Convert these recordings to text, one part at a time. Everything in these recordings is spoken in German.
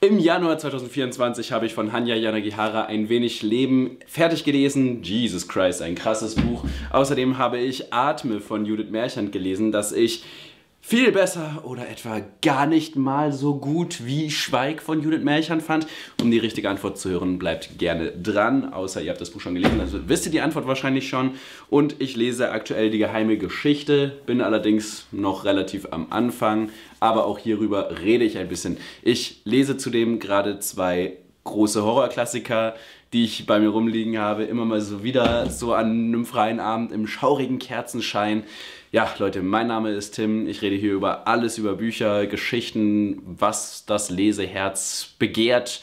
Im Januar 2024 habe ich von Hanya Yanagihara ein wenig Leben fertig gelesen. Jesus Christ, ein krasses Buch. Außerdem habe ich Atme von Judith Merchant gelesen, das ich viel besser oder etwa gar nicht mal so gut wie Schweig von Judith Melchern fand? Um die richtige Antwort zu hören, bleibt gerne dran, außer ihr habt das Buch schon gelesen, also wisst ihr die Antwort wahrscheinlich schon. Und ich lese aktuell die geheime Geschichte, bin allerdings noch relativ am Anfang, aber auch hierüber rede ich ein bisschen. Ich lese zudem gerade zwei große Horrorklassiker, die ich bei mir rumliegen habe, immer mal so wieder so an einem freien Abend im schaurigen Kerzenschein. Ja, Leute, mein Name ist Tim. Ich rede hier über alles über Bücher, Geschichten, was das Leseherz begehrt.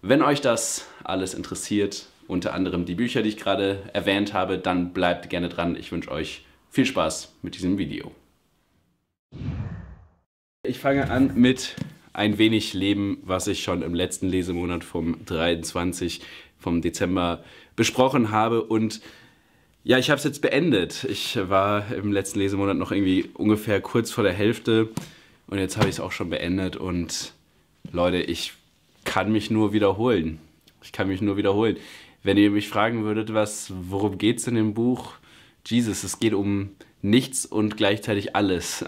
Wenn euch das alles interessiert, unter anderem die Bücher, die ich gerade erwähnt habe, dann bleibt gerne dran. Ich wünsche euch viel Spaß mit diesem Video. Ich fange an mit ein wenig Leben, was ich schon im letzten Lesemonat vom 23, vom Dezember besprochen habe und ja, ich habe es jetzt beendet. Ich war im letzten Lesemonat noch irgendwie ungefähr kurz vor der Hälfte und jetzt habe ich es auch schon beendet und Leute, ich kann mich nur wiederholen. Ich kann mich nur wiederholen. Wenn ihr mich fragen würdet, was, worum es in dem Buch? Jesus, es geht um nichts und gleichzeitig alles.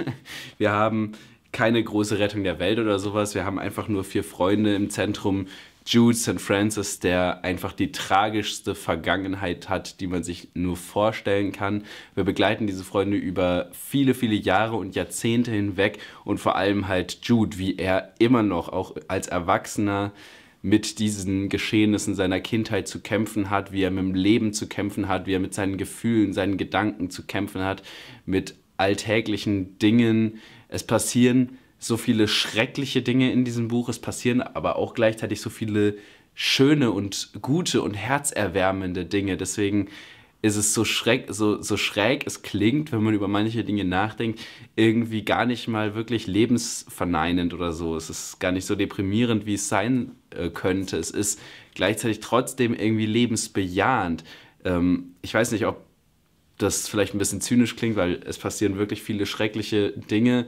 Wir haben keine große Rettung der Welt oder sowas. Wir haben einfach nur vier Freunde im Zentrum, Jude St. Francis, der einfach die tragischste Vergangenheit hat, die man sich nur vorstellen kann. Wir begleiten diese Freunde über viele, viele Jahre und Jahrzehnte hinweg und vor allem halt Jude, wie er immer noch, auch als Erwachsener, mit diesen Geschehnissen seiner Kindheit zu kämpfen hat, wie er mit dem Leben zu kämpfen hat, wie er mit seinen Gefühlen, seinen Gedanken zu kämpfen hat, mit alltäglichen Dingen. Es passieren so viele schreckliche Dinge in diesem Buch. Es passieren aber auch gleichzeitig so viele schöne und gute und herzerwärmende Dinge. Deswegen ist es so schräg, so, so schräg es klingt, wenn man über manche Dinge nachdenkt, irgendwie gar nicht mal wirklich lebensverneinend oder so. Es ist gar nicht so deprimierend, wie es sein äh, könnte. Es ist gleichzeitig trotzdem irgendwie lebensbejahend. Ähm, ich weiß nicht, ob das vielleicht ein bisschen zynisch klingt, weil es passieren wirklich viele schreckliche Dinge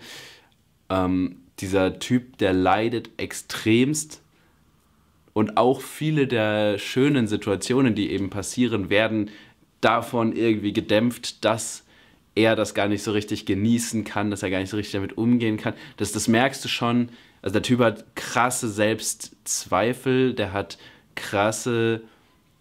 ähm, dieser Typ, der leidet extremst und auch viele der schönen Situationen, die eben passieren, werden davon irgendwie gedämpft, dass er das gar nicht so richtig genießen kann, dass er gar nicht so richtig damit umgehen kann. Das, das merkst du schon. Also der Typ hat krasse Selbstzweifel, der hat krasse,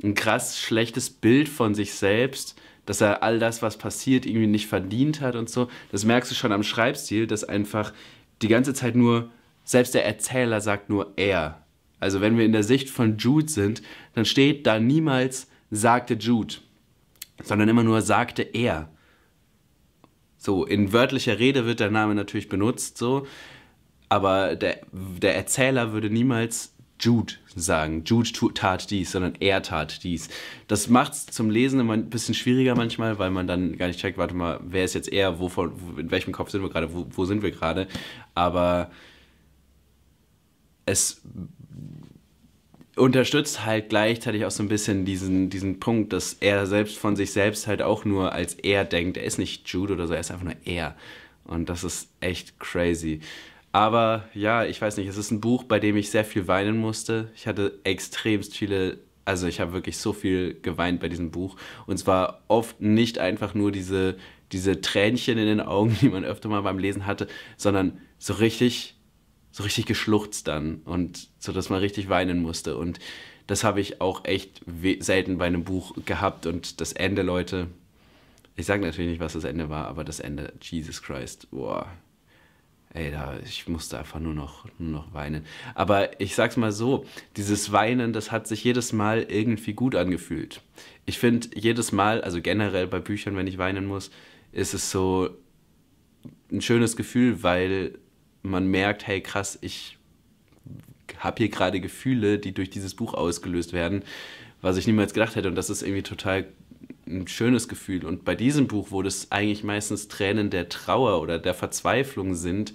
ein krass schlechtes Bild von sich selbst, dass er all das, was passiert, irgendwie nicht verdient hat und so. Das merkst du schon am Schreibstil, dass einfach die ganze Zeit nur, selbst der Erzähler sagt nur er. Also wenn wir in der Sicht von Jude sind, dann steht da niemals sagte Jude, sondern immer nur sagte er. So, in wörtlicher Rede wird der Name natürlich benutzt, so, aber der, der Erzähler würde niemals Jude sagen. Jude tat dies, sondern er tat dies. Das macht es zum Lesen immer ein bisschen schwieriger manchmal, weil man dann gar nicht checkt, warte mal, wer ist jetzt er, wovon, wo, in welchem Kopf sind wir gerade, wo, wo sind wir gerade. Aber es unterstützt halt gleichzeitig auch so ein bisschen diesen, diesen Punkt, dass er selbst von sich selbst halt auch nur als er denkt. Er ist nicht Jude oder so, er ist einfach nur er. Und das ist echt crazy. Aber ja, ich weiß nicht, es ist ein Buch, bei dem ich sehr viel weinen musste. Ich hatte extremst viele, also ich habe wirklich so viel geweint bei diesem Buch. Und zwar oft nicht einfach nur diese, diese Tränchen in den Augen, die man öfter mal beim Lesen hatte, sondern so richtig, so richtig geschluchzt dann und so, dass man richtig weinen musste. Und das habe ich auch echt selten bei einem Buch gehabt. Und das Ende, Leute, ich sage natürlich nicht, was das Ende war, aber das Ende, Jesus Christ, boah. Ey, da, ich musste einfach nur noch, nur noch weinen. Aber ich sag's mal so: dieses Weinen, das hat sich jedes Mal irgendwie gut angefühlt. Ich finde, jedes Mal, also generell bei Büchern, wenn ich weinen muss, ist es so ein schönes Gefühl, weil man merkt: hey, krass, ich habe hier gerade Gefühle, die durch dieses Buch ausgelöst werden, was ich niemals gedacht hätte. Und das ist irgendwie total ein schönes Gefühl. Und bei diesem Buch, wo das eigentlich meistens Tränen der Trauer oder der Verzweiflung sind,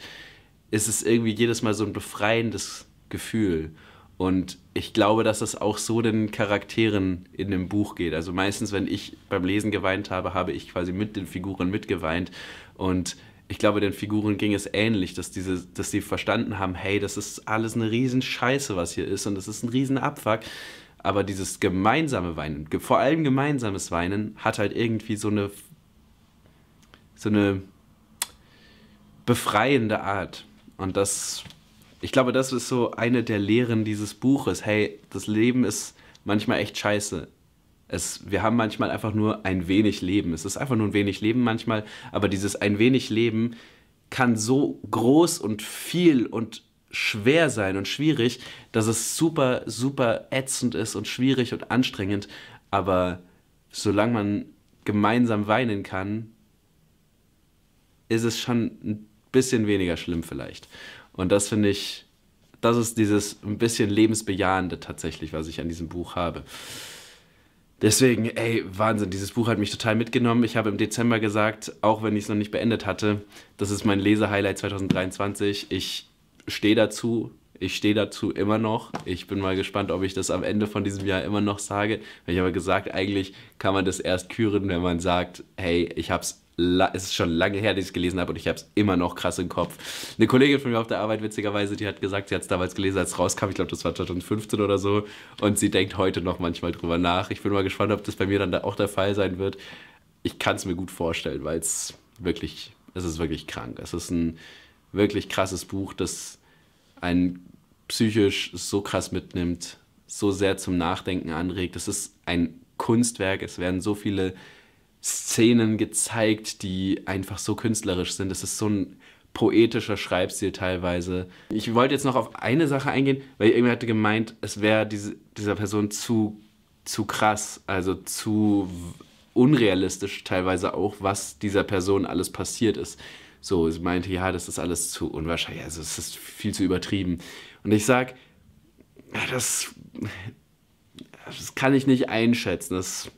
ist es irgendwie jedes Mal so ein befreiendes Gefühl. Und ich glaube, dass es auch so den Charakteren in dem Buch geht. Also meistens, wenn ich beim Lesen geweint habe, habe ich quasi mit den Figuren mitgeweint. Und ich glaube, den Figuren ging es ähnlich, dass, diese, dass sie verstanden haben, hey, das ist alles eine Riesenscheiße, was hier ist und das ist ein Riesenabfuck. Aber dieses gemeinsame Weinen, vor allem gemeinsames Weinen, hat halt irgendwie so eine, so eine befreiende Art. Und das, ich glaube, das ist so eine der Lehren dieses Buches. Hey, das Leben ist manchmal echt scheiße. Es, wir haben manchmal einfach nur ein wenig Leben. Es ist einfach nur ein wenig Leben manchmal, aber dieses ein wenig Leben kann so groß und viel und schwer sein und schwierig, dass es super, super ätzend ist und schwierig und anstrengend. Aber solange man gemeinsam weinen kann, ist es schon ein bisschen weniger schlimm vielleicht. Und das finde ich, das ist dieses ein bisschen Lebensbejahende tatsächlich, was ich an diesem Buch habe. Deswegen, ey, Wahnsinn, dieses Buch hat mich total mitgenommen. Ich habe im Dezember gesagt, auch wenn ich es noch nicht beendet hatte, das ist mein Lesehighlight 2023. Ich stehe dazu. Ich stehe dazu immer noch. Ich bin mal gespannt, ob ich das am Ende von diesem Jahr immer noch sage. Ich habe gesagt, eigentlich kann man das erst küren, wenn man sagt, hey, ich habe es es ist schon lange her, dass ich es gelesen habe und ich habe es immer noch krass im Kopf. Eine Kollegin von mir auf der Arbeit, witzigerweise, die hat gesagt, sie hat es damals gelesen, als es rauskam. Ich glaube, das war 2015 oder so. Und sie denkt heute noch manchmal drüber nach. Ich bin mal gespannt, ob das bei mir dann auch der Fall sein wird. Ich kann es mir gut vorstellen, weil es wirklich, es ist wirklich krank. Es ist ein wirklich krasses Buch, das einen psychisch so krass mitnimmt, so sehr zum Nachdenken anregt. Es ist ein Kunstwerk, es werden so viele Szenen gezeigt, die einfach so künstlerisch sind. Es ist so ein poetischer Schreibstil teilweise. Ich wollte jetzt noch auf eine Sache eingehen, weil ich irgendwie hatte gemeint, es wäre diese, dieser Person zu, zu krass, also zu unrealistisch teilweise auch, was dieser Person alles passiert ist. So, sie meinte, ja, das ist alles zu unwahrscheinlich, also es ist viel zu übertrieben. Und ich sag, das, das kann ich nicht einschätzen. Das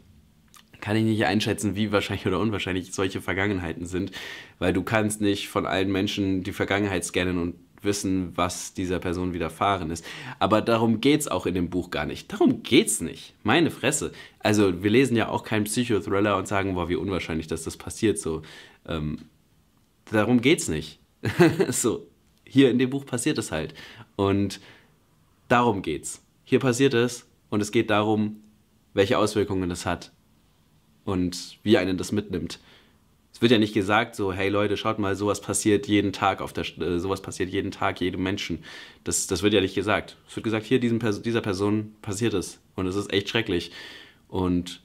kann ich nicht einschätzen, wie wahrscheinlich oder unwahrscheinlich solche Vergangenheiten sind, weil du kannst nicht von allen Menschen die Vergangenheit scannen und wissen, was dieser Person widerfahren ist. Aber darum geht's auch in dem Buch gar nicht. Darum geht's nicht. Meine Fresse. Also wir lesen ja auch keinen Psychothriller und sagen, boah, wie unwahrscheinlich, dass das passiert. So, ähm, darum geht's nicht. so, hier in dem Buch passiert es halt. Und darum geht's. Hier passiert es und es geht darum, welche Auswirkungen das hat und wie einen das mitnimmt. Es wird ja nicht gesagt, so, hey Leute, schaut mal, sowas passiert jeden Tag auf der, äh, sowas passiert jeden Tag jedem Menschen. Das, das wird ja nicht gesagt. Es wird gesagt, hier diesem dieser Person passiert es und es ist echt schrecklich. Und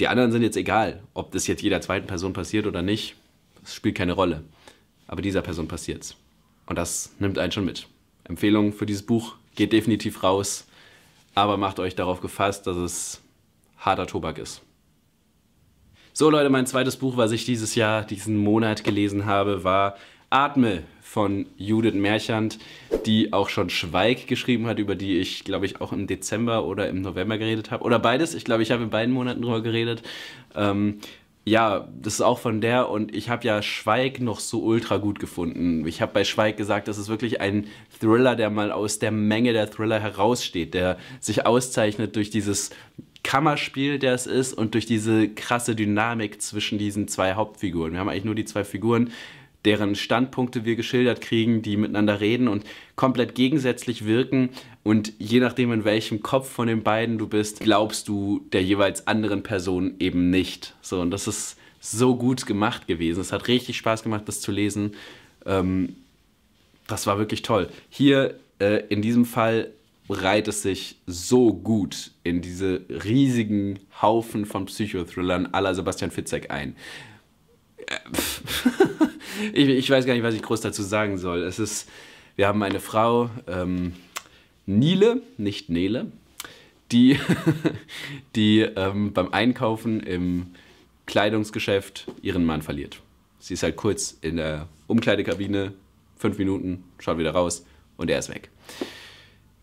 die anderen sind jetzt egal, ob das jetzt jeder zweiten Person passiert oder nicht. Es spielt keine Rolle. Aber dieser Person passiert's. Und das nimmt einen schon mit. Empfehlung für dieses Buch geht definitiv raus, aber macht euch darauf gefasst, dass es harter Tobak ist. So Leute, mein zweites Buch, was ich dieses Jahr, diesen Monat gelesen habe, war Atme von Judith Merchant, die auch schon Schweig geschrieben hat, über die ich, glaube ich, auch im Dezember oder im November geredet habe. Oder beides. Ich glaube, ich habe in beiden Monaten drüber geredet. Ähm, ja, das ist auch von der und ich habe ja Schweig noch so ultra gut gefunden. Ich habe bei Schweig gesagt, das ist wirklich ein Thriller, der mal aus der Menge der Thriller heraussteht, der sich auszeichnet durch dieses Kammerspiel, der es ist und durch diese krasse Dynamik zwischen diesen zwei Hauptfiguren. Wir haben eigentlich nur die zwei Figuren, deren Standpunkte wir geschildert kriegen, die miteinander reden und komplett gegensätzlich wirken. Und je nachdem, in welchem Kopf von den beiden du bist, glaubst du der jeweils anderen Person eben nicht. So, und das ist so gut gemacht gewesen. Es hat richtig Spaß gemacht, das zu lesen. Ähm, das war wirklich toll. Hier äh, in diesem Fall reiht es sich so gut in diese riesigen Haufen von Psychothrillern aller Sebastian Fitzek ein. ich, ich, weiß gar nicht, was ich groß dazu sagen soll. Es ist, wir haben eine Frau, ähm, Nile, nicht Nele, die, die ähm, beim Einkaufen im Kleidungsgeschäft ihren Mann verliert. Sie ist halt kurz in der Umkleidekabine, fünf Minuten, schaut wieder raus und er ist weg.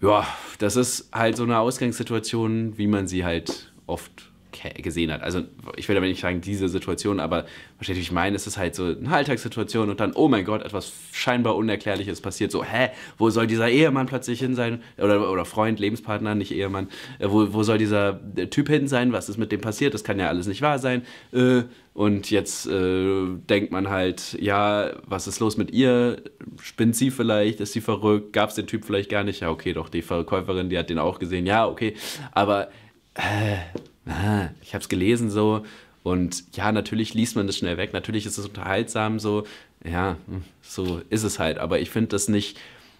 Ja, das ist halt so eine Ausgangssituation, wie man sie halt oft gesehen hat. Also ich will aber nicht sagen, diese Situation, aber versteht, wie ich meine, es ist halt so eine Alltagssituation und dann, oh mein Gott, etwas scheinbar Unerklärliches passiert. So, hä, wo soll dieser Ehemann plötzlich hin sein? Oder, oder Freund, Lebenspartner, nicht Ehemann. Äh, wo, wo soll dieser Typ hin sein? Was ist mit dem passiert? Das kann ja alles nicht wahr sein. Äh, und jetzt äh, denkt man halt, ja, was ist los mit ihr? Spinnt sie vielleicht? Ist sie verrückt? Gab es den Typ vielleicht gar nicht? Ja, okay, doch, die Verkäuferin, die hat den auch gesehen. Ja, okay. Aber äh, ich habe es gelesen so und ja, natürlich liest man das schnell weg, natürlich ist es unterhaltsam so, ja, hm, so ist es halt, aber ich finde das nicht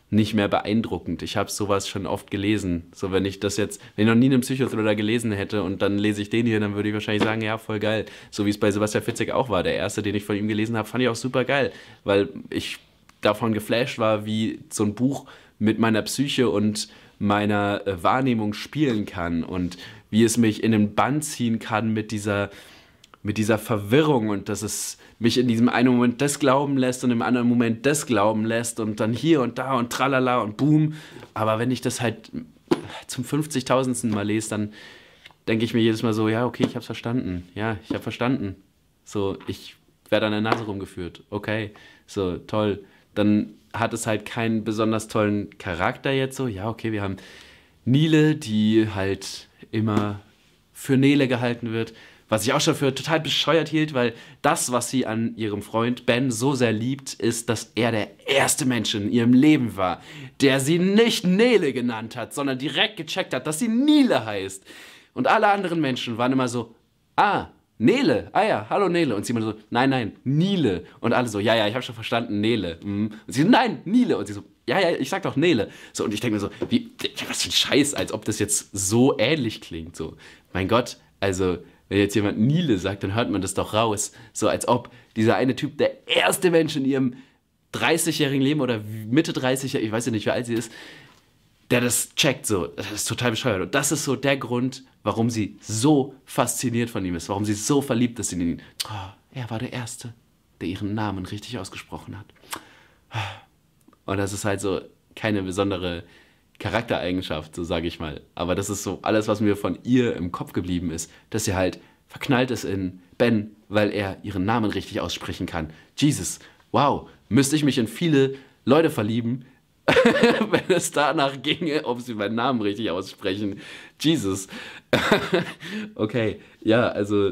nicht mehr beeindruckend. Ich habe sowas schon oft gelesen. So, wenn ich das jetzt, wenn ich noch nie einen Psychothriller gelesen hätte und dann lese ich den hier, dann würde ich wahrscheinlich sagen, ja, voll geil. So wie es bei Sebastian Fitzek auch war. Der erste, den ich von ihm gelesen habe, fand ich auch super geil, weil ich davon geflasht war, wie so ein Buch mit meiner Psyche und meiner äh, Wahrnehmung spielen kann und wie es mich in den Bann ziehen kann mit dieser, mit dieser Verwirrung und dass es mich in diesem einen Moment das glauben lässt und im anderen Moment das glauben lässt und dann hier und da und tralala und boom. Aber wenn ich das halt zum 50.000. Mal lese, dann denke ich mir jedes Mal so, ja, okay, ich habe es verstanden. Ja, ich habe verstanden. So, ich werde an der Nase rumgeführt. Okay, so, toll. Dann hat es halt keinen besonders tollen Charakter jetzt so. Ja, okay, wir haben Nile, die halt immer für Nele gehalten wird. Was ich auch schon für total bescheuert hielt, weil das, was sie an ihrem Freund Ben so sehr liebt, ist, dass er der erste Mensch in ihrem Leben war, der sie nicht Nele genannt hat, sondern direkt gecheckt hat, dass sie Nile heißt. Und alle anderen Menschen waren immer so, ah, Nele, ah ja, hallo Nele. Und sie Simon so, nein, nein, Nele. Und alle so, ja, ja, ich habe schon verstanden, Nele. Mhm. Und sie so, nein, Nele. Und sie so, ja, ja, ich sag doch Nele. So, und ich denke mir so, wie, was für ein Scheiß, als ob das jetzt so ähnlich klingt. So, mein Gott, also, wenn jetzt jemand Nele sagt, dann hört man das doch raus. So, als ob dieser eine Typ der erste Mensch in ihrem 30-jährigen Leben oder Mitte 30er, ich weiß ja nicht, wie alt sie ist, der das checkt so. Das ist total bescheuert. Und das ist so der Grund, warum sie so fasziniert von ihm ist, warum sie so verliebt ist in ihn. Oh, er war der Erste, der ihren Namen richtig ausgesprochen hat. Und das ist halt so keine besondere Charaktereigenschaft, so sage ich mal. Aber das ist so alles, was mir von ihr im Kopf geblieben ist, dass sie halt verknallt ist in Ben, weil er ihren Namen richtig aussprechen kann. Jesus, wow, müsste ich mich in viele Leute verlieben, wenn es danach ginge, ob sie meinen Namen richtig aussprechen. Jesus. okay, ja, also.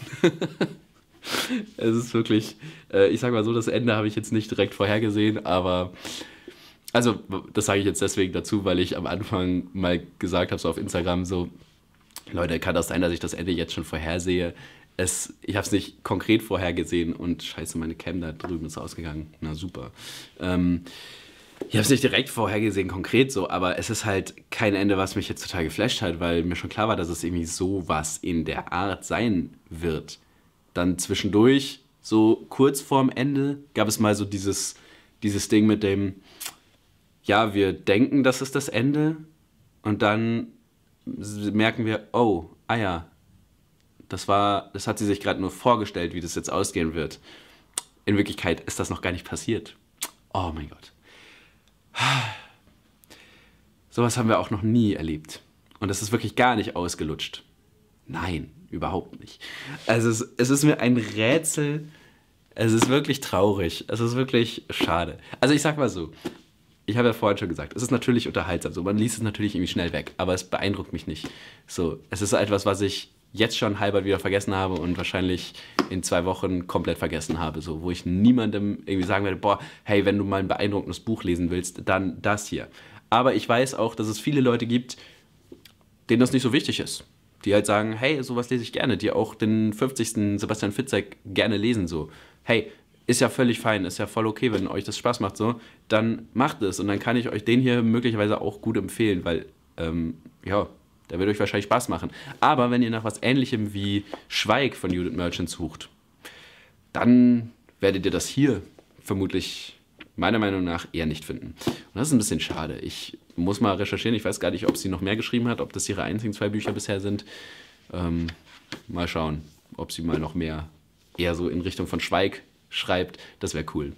es ist wirklich, äh, ich sag mal so, das Ende habe ich jetzt nicht direkt vorhergesehen, aber. Also, das sage ich jetzt deswegen dazu, weil ich am Anfang mal gesagt habe, so auf Instagram, so, Leute, kann das sein, dass ich das Ende jetzt schon vorhersehe? es, ich habe es nicht konkret vorhergesehen und scheiße, meine Cam da drüben ist ausgegangen. Na super. Ähm, ich habe es nicht direkt vorhergesehen, konkret so, aber es ist halt kein Ende, was mich jetzt total geflasht hat, weil mir schon klar war, dass es irgendwie sowas in der Art sein wird. Dann zwischendurch, so kurz vorm Ende, gab es mal so dieses, dieses Ding mit dem, ja, wir denken, das ist das Ende und dann merken wir, oh, ah ja, das war, das hat sie sich gerade nur vorgestellt, wie das jetzt ausgehen wird. In Wirklichkeit ist das noch gar nicht passiert. Oh mein Gott. Sowas haben wir auch noch nie erlebt. Und das ist wirklich gar nicht ausgelutscht. Nein, überhaupt nicht. Also es, es ist mir ein Rätsel. Es ist wirklich traurig. Es ist wirklich schade. Also ich sag mal so, ich habe ja vorhin schon gesagt, es ist natürlich unterhaltsam. So, man liest es natürlich irgendwie schnell weg, aber es beeindruckt mich nicht. So, es ist etwas, was ich jetzt schon halber wieder vergessen habe und wahrscheinlich in zwei Wochen komplett vergessen habe. So, wo ich niemandem irgendwie sagen werde, boah, hey, wenn du mal ein beeindruckendes Buch lesen willst, dann das hier. Aber ich weiß auch, dass es viele Leute gibt, denen das nicht so wichtig ist. Die halt sagen, hey, sowas lese ich gerne, die auch den 50. Sebastian Fitzek gerne lesen, so. Hey, ist ja völlig fein, ist ja voll okay, wenn euch das Spaß macht, so, dann macht es. Und dann kann ich euch den hier möglicherweise auch gut empfehlen, weil, ähm, ja, da wird euch wahrscheinlich Spaß machen. Aber wenn ihr nach was ähnlichem wie Schweig von Judith Merchant sucht, dann werdet ihr das hier vermutlich meiner Meinung nach eher nicht finden. Und das ist ein bisschen schade. Ich muss mal recherchieren. Ich weiß gar nicht, ob sie noch mehr geschrieben hat, ob das ihre einzigen zwei Bücher bisher sind. Ähm, mal schauen, ob sie mal noch mehr eher so in Richtung von Schweig schreibt. Das wäre cool.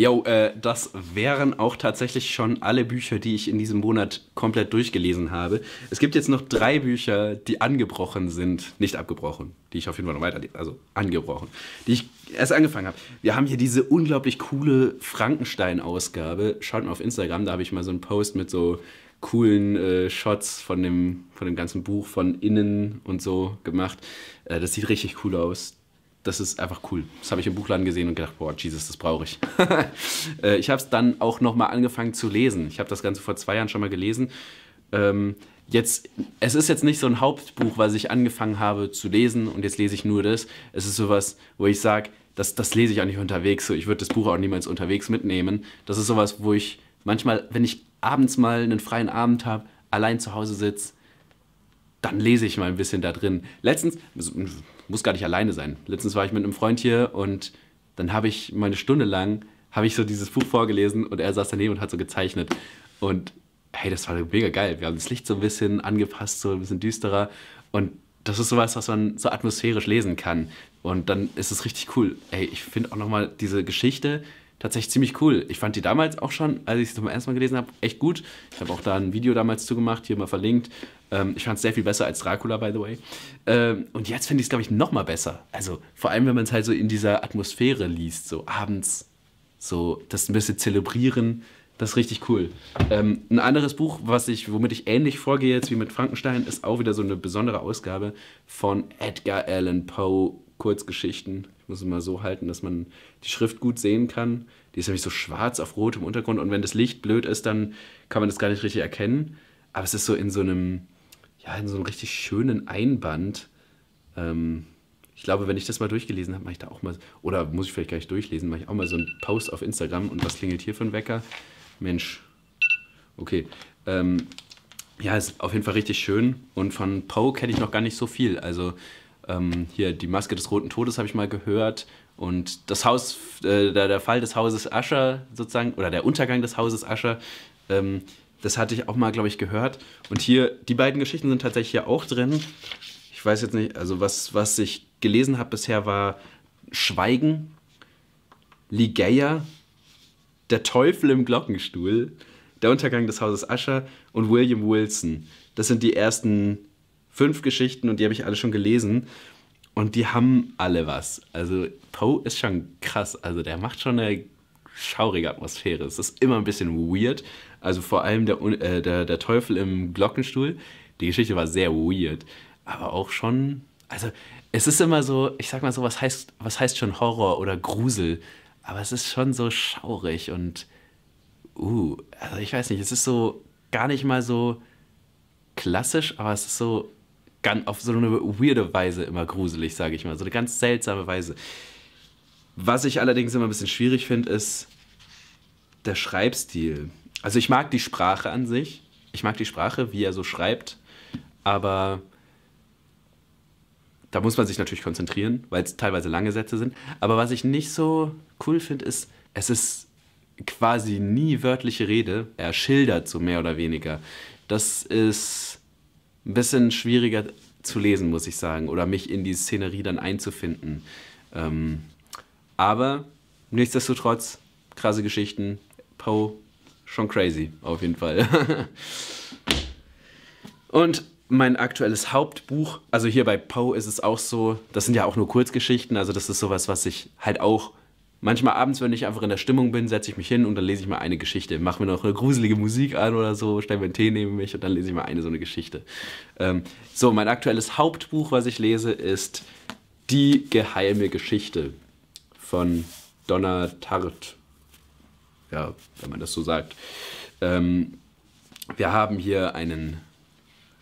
Jo, äh, das wären auch tatsächlich schon alle Bücher, die ich in diesem Monat komplett durchgelesen habe. Es gibt jetzt noch drei Bücher, die angebrochen sind, nicht abgebrochen, die ich auf jeden Fall noch weiterlese, also angebrochen, die ich erst angefangen habe. Wir haben hier diese unglaublich coole Frankenstein-Ausgabe. Schaut mal auf Instagram, da habe ich mal so einen Post mit so coolen äh, Shots von dem, von dem ganzen Buch von innen und so gemacht. Äh, das sieht richtig cool aus das ist einfach cool. Das habe ich im Buchladen gesehen und gedacht, boah, Jesus, das brauche ich. Äh, ich habe es dann auch nochmal angefangen zu lesen. Ich habe das Ganze vor zwei Jahren schon mal gelesen. Ähm, jetzt, es ist jetzt nicht so ein Hauptbuch, was ich angefangen habe zu lesen und jetzt lese ich nur das. Es ist sowas, wo ich sage, das, das lese ich auch nicht unterwegs. So, ich würde das Buch auch niemals unterwegs mitnehmen. Das ist sowas, wo ich manchmal, wenn ich abends mal einen freien Abend habe, allein zu Hause sitze, dann lese ich mal ein bisschen da drin. Letztens, muss gar nicht alleine sein. Letztens war ich mit einem Freund hier und dann habe ich mal eine Stunde lang, habe ich so dieses Buch vorgelesen und er saß daneben und hat so gezeichnet. Und hey, das war mega geil. Wir haben das Licht so ein bisschen angepasst, so ein bisschen düsterer. Und das ist sowas, was man so atmosphärisch lesen kann. Und dann ist es richtig cool. Ey, ich finde auch nochmal diese Geschichte, tatsächlich ziemlich cool. Ich fand die damals auch schon, als ich sie zum ersten Mal gelesen habe, echt gut. Ich habe auch da ein Video damals zugemacht, hier mal verlinkt. Ähm, ich fand es sehr viel besser als Dracula, by the way. Ähm, und jetzt finde ich es, glaube ich, noch mal besser. Also vor allem, wenn man es halt so in dieser Atmosphäre liest, so abends, so das ein bisschen zelebrieren. Das ist richtig cool. Ähm, ein anderes Buch, was ich, womit ich ähnlich vorgehe jetzt wie mit Frankenstein, ist auch wieder so eine besondere Ausgabe von Edgar Allan Poe Kurzgeschichten muss es mal so halten, dass man die Schrift gut sehen kann. Die ist nämlich so schwarz auf rotem Untergrund und wenn das Licht blöd ist, dann kann man das gar nicht richtig erkennen. Aber es ist so in so einem, ja, in so einem richtig schönen Einband. Ähm, ich glaube, wenn ich das mal durchgelesen habe, mache ich da auch mal, oder muss ich vielleicht gar nicht durchlesen, mache ich auch mal so einen Post auf Instagram und was klingelt hier für ein Wecker? Mensch, okay. Ähm, ja, ist auf jeden Fall richtig schön und von Poe kenne ich noch gar nicht so viel. Also ähm, hier die Maske des Roten Todes habe ich mal gehört. Und das Haus, äh, der, Fall des Hauses Ascher sozusagen, oder der Untergang des Hauses Ascher, ähm, das hatte ich auch mal, glaube ich, gehört. Und hier, die beiden Geschichten sind tatsächlich hier auch drin. Ich weiß jetzt nicht, also was, was ich gelesen habe bisher war Schweigen, Ligeia, Der Teufel im Glockenstuhl, Der Untergang des Hauses Ascher und William Wilson. Das sind die ersten fünf Geschichten und die habe ich alle schon gelesen. Und die haben alle was. Also Poe ist schon krass. Also der macht schon eine schaurige Atmosphäre. Es ist immer ein bisschen weird. Also vor allem der, äh, der, der Teufel im Glockenstuhl. Die Geschichte war sehr weird. Aber auch schon. Also es ist immer so, ich sag mal so, was heißt, was heißt schon Horror oder Grusel? Aber es ist schon so schaurig und. Uh, also ich weiß nicht, es ist so gar nicht mal so klassisch, aber es ist so ganz, auf so eine weirde Weise immer gruselig, sage ich mal. So eine ganz seltsame Weise. Was ich allerdings immer ein bisschen schwierig finde, ist der Schreibstil. Also ich mag die Sprache an sich. Ich mag die Sprache, wie er so schreibt. Aber da muss man sich natürlich konzentrieren, weil es teilweise lange Sätze sind. Aber was ich nicht so cool finde, ist, es ist quasi nie wörtliche Rede. Er schildert so mehr oder weniger. Das ist ein bisschen schwieriger zu lesen, muss ich sagen, oder mich in die Szenerie dann einzufinden. Ähm, aber nichtsdestotrotz, krasse Geschichten. Poe, schon crazy, auf jeden Fall. Und mein aktuelles Hauptbuch, also hier bei Poe ist es auch so, das sind ja auch nur Kurzgeschichten, also das ist sowas, was ich halt auch Manchmal abends, wenn ich einfach in der Stimmung bin, setze ich mich hin und dann lese ich mal eine Geschichte. Mache mir noch eine gruselige Musik an oder so, stelle mir einen Tee neben mich und dann lese ich mal eine so eine Geschichte. Ähm, so, mein aktuelles Hauptbuch, was ich lese, ist Die geheime Geschichte von Donna Tart. Ja, wenn man das so sagt. Ähm, wir haben hier einen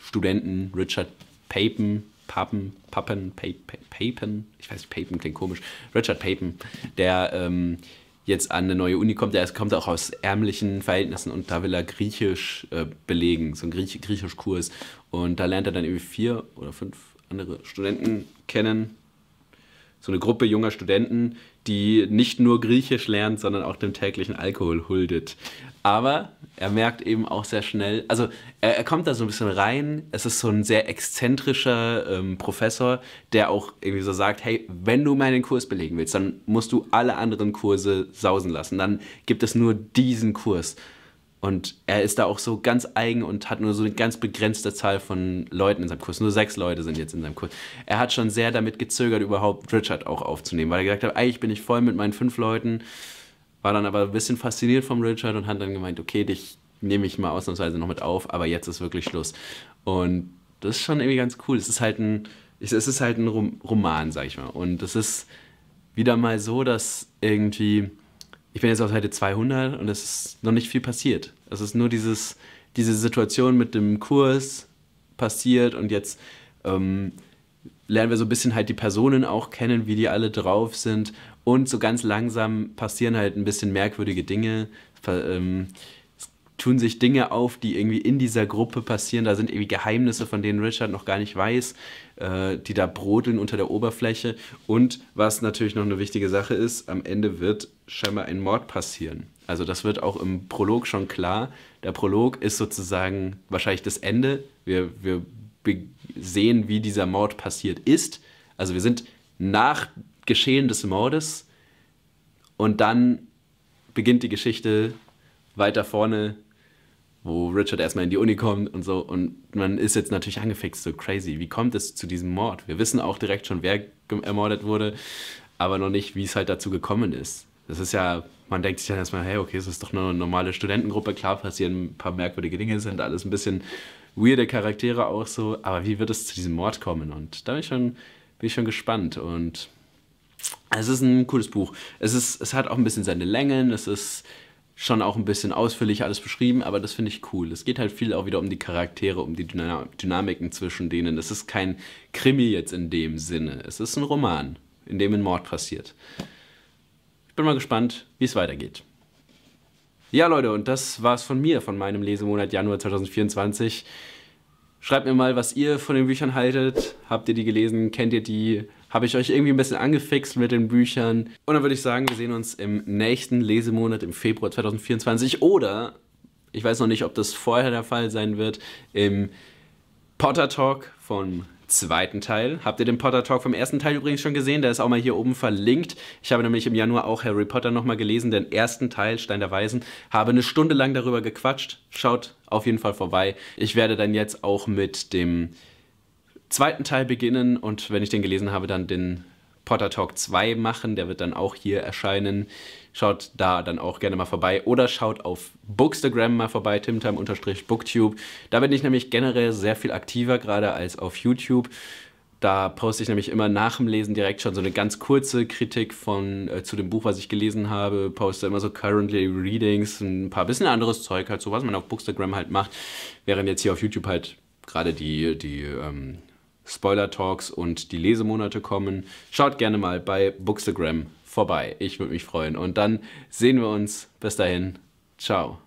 Studenten, Richard Papen, Papen, Papen, Papen, ich weiß nicht, Papen klingt komisch, Richard Papen, der ähm, jetzt an eine neue Uni kommt, der kommt auch aus ärmlichen Verhältnissen und da will er Griechisch äh, belegen, so ein Griech, Griechisch-Kurs. Und da lernt er dann irgendwie vier oder fünf andere Studenten kennen, so eine Gruppe junger Studenten, die nicht nur Griechisch lernt, sondern auch dem täglichen Alkohol huldet. Aber er merkt eben auch sehr schnell, also er, er, kommt da so ein bisschen rein. Es ist so ein sehr exzentrischer ähm, Professor, der auch irgendwie so sagt: Hey, wenn du meinen Kurs belegen willst, dann musst du alle anderen Kurse sausen lassen. Dann gibt es nur diesen Kurs. Und er ist da auch so ganz eigen und hat nur so eine ganz begrenzte Zahl von Leuten in seinem Kurs. Nur sechs Leute sind jetzt in seinem Kurs. Er hat schon sehr damit gezögert, überhaupt Richard auch aufzunehmen, weil er gesagt hat: Eigentlich bin ich voll mit meinen fünf Leuten war dann aber ein bisschen fasziniert vom Richard und hat dann gemeint, okay, dich nehme ich mal ausnahmsweise noch mit auf, aber jetzt ist wirklich Schluss. Und das ist schon irgendwie ganz cool. Es ist halt ein, es ist halt ein Roman, sag ich mal. Und es ist wieder mal so, dass irgendwie, ich bin jetzt auf Seite 200 und es ist noch nicht viel passiert. Es ist nur dieses, diese Situation mit dem Kurs passiert und jetzt ähm, lernen wir so ein bisschen halt die Personen auch kennen, wie die alle drauf sind und so ganz langsam passieren halt ein bisschen merkwürdige Dinge. Ähm, tun sich Dinge auf, die irgendwie in dieser Gruppe passieren. Da sind irgendwie Geheimnisse, von denen Richard noch gar nicht weiß, äh, die da brodeln unter der Oberfläche. Und was natürlich noch eine wichtige Sache ist, am Ende wird scheinbar ein Mord passieren. Also das wird auch im Prolog schon klar. Der Prolog ist sozusagen wahrscheinlich das Ende. Wir, wir sehen, wie dieser Mord passiert ist. Also wir sind nach Geschehen des Mordes. Und dann beginnt die Geschichte weiter vorne, wo Richard erstmal in die Uni kommt und so. Und man ist jetzt natürlich angefixt, so crazy. Wie kommt es zu diesem Mord? Wir wissen auch direkt schon, wer ermordet wurde, aber noch nicht, wie es halt dazu gekommen ist. Das ist ja, man denkt sich dann erstmal, hey, okay, es ist doch eine normale Studentengruppe. Klar passieren ein paar merkwürdige Dinge, sind alles ein bisschen weirde Charaktere auch so. Aber wie wird es zu diesem Mord kommen? Und da bin ich schon, bin ich schon gespannt. Und es ist ein cooles Buch. Es, ist, es hat auch ein bisschen seine Längen, es ist schon auch ein bisschen ausführlich alles beschrieben, aber das finde ich cool. Es geht halt viel auch wieder um die Charaktere, um die Dynam Dynamiken zwischen denen. Es ist kein Krimi jetzt in dem Sinne. Es ist ein Roman, in dem ein Mord passiert. Ich bin mal gespannt, wie es weitergeht. Ja, Leute, und das war es von mir, von meinem Lesemonat Januar 2024. Schreibt mir mal, was ihr von den Büchern haltet. Habt ihr die gelesen? Kennt ihr die? Habe ich euch irgendwie ein bisschen angefixt mit den Büchern? Und dann würde ich sagen, wir sehen uns im nächsten Lesemonat im Februar 2024 oder, ich weiß noch nicht, ob das vorher der Fall sein wird, im Potter Talk von zweiten Teil. Habt ihr den Potter Talk vom ersten Teil übrigens schon gesehen? Der ist auch mal hier oben verlinkt. Ich habe nämlich im Januar auch Harry Potter nochmal gelesen, den ersten Teil, Stein der Weisen. Habe eine Stunde lang darüber gequatscht. Schaut auf jeden Fall vorbei. Ich werde dann jetzt auch mit dem zweiten Teil beginnen und wenn ich den gelesen habe, dann den Potter Talk 2 machen. Der wird dann auch hier erscheinen. Schaut da dann auch gerne mal vorbei oder schaut auf Bookstagram mal vorbei, timtime-booktube. Da bin ich nämlich generell sehr viel aktiver, gerade als auf YouTube. Da poste ich nämlich immer nach dem Lesen direkt schon so eine ganz kurze Kritik von äh, zu dem Buch, was ich gelesen habe. Poste immer so currently Readings, ein paar bisschen anderes Zeug, halt so was man auf Bookstagram halt macht, während jetzt hier auf YouTube halt gerade die, die ähm, Spoiler Talks und die Lesemonate kommen. Schaut gerne mal bei Bookstagram vorbei. Ich würde mich freuen. Und dann sehen wir uns. Bis dahin. Ciao.